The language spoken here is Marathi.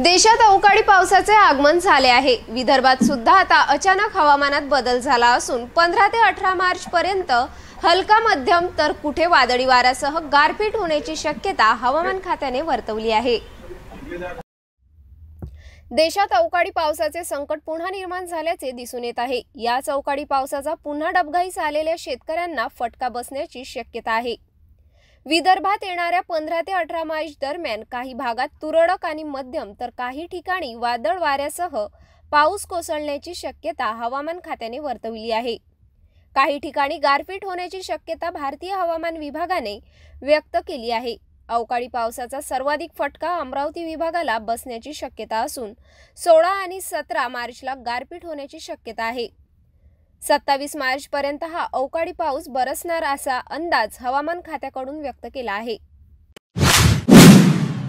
देशात अवकाळी पावसाचे आगमन झाले आहे विदर्भात सुद्धा आता अचानक हवामानात बदल झाला असून पंधरा ते अठरा मार्च पर्यंत हलका मध्यम तर कुठे वादळी वाऱ्यासह गारपीट होण्याची शक्यता हवामान खात्याने वर्तवली आहे देशात अवकाळी पावसाचे संकट पुन्हा निर्माण झाल्याचे दिसून येत आहे याच अवकाळी पावसाचा पुन्हा डबघाईस आलेल्या शेतकऱ्यांना फटका बसण्याची शक्यता आहे विदर्भात येणाऱ्या पंधरा ते अठरा मार्च दरम्यान काही भागात तुरळक आणि मध्यम तर काही ठिकाणी वादळ वाऱ्यासह पाऊस कोसळण्याची शक्यता हवामान खात्याने वर्तविली आहे काही ठिकाणी गारपीट होण्याची शक्यता भारतीय हवामान विभागाने व्यक्त केली आहे अवकाळी पावसाचा सर्वाधिक फटका अमरावती विभागाला बसण्याची शक्यता असून सोळा आणि सतरा मार्चला गारपीट होण्याची शक्यता आहे सत्तावीस मार्चपर्यंत हा अवकाळी पाऊस बरसणार असा अंदाज हवामान खात्याकडून व्यक्त केला आहे